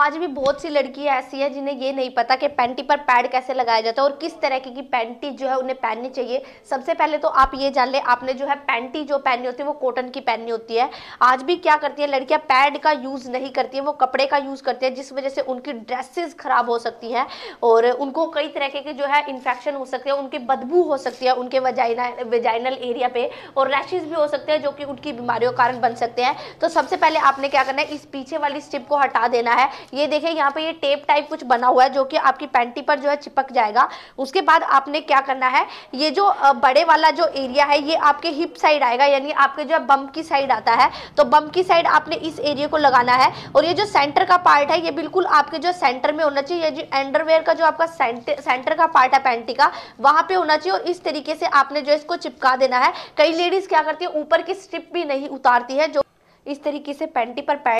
आज भी बहुत सी लड़कियां ऐसी हैं जिन्हें ये नहीं पता कि पैंटी पर पैड कैसे लगाया जाता है और किस तरह की, पैंटी जो है उन्हें पहननी चाहिए सबसे पहले तो आप ये जान लें आपने जो है पैंटी जो पहननी होती है वो कॉटन की पहननी होती है आज भी क्या करती है लड़कियां पैड का यूज़ नहीं करती है वो कपड़े का यूज़ करती है जिस वजह से उनकी ड्रेसेस खराब हो सकती है और उनको कई तरह के जो है इन्फेक्शन हो सकते हैं उनकी बदबू हो सकती है उनके वजाइना वेजाइनल एरिया पे और रैशेज भी हो सकते हैं जो कि उनकी बीमारियों कारण बन सकते हैं तो सबसे पहले आपने क्या करना है इस पीछे वाली स्टिप को हटा देना है ये देखें यहाँ पे ये टेप टाइप कुछ बना हुआ है जो कि आपकी पैंटी पर जो है चिपक जाएगा उसके बाद आपने क्या करना है ये जो बड़े वाला जो एरिया है ये आपके हिप साइड आएगा यानी आपके जो है बम की साइड आता है तो बम की साइड आपने इस एरिया को लगाना है और ये जो सेंटर का पार्ट है ये बिल्कुल आपके जो सेंटर में होना चाहिए जो अंडरवेयर का जो आपका सेंटर का पार्ट है पैंटी का वहाँ पे होना चाहिए और इस तरीके से आपने जो इसको चिपका देना है कई लेडीज क्या करती है ऊपर की स्ट्रिप भी नहीं उतारती है जो इस तरीके से पैंटी पर पैंट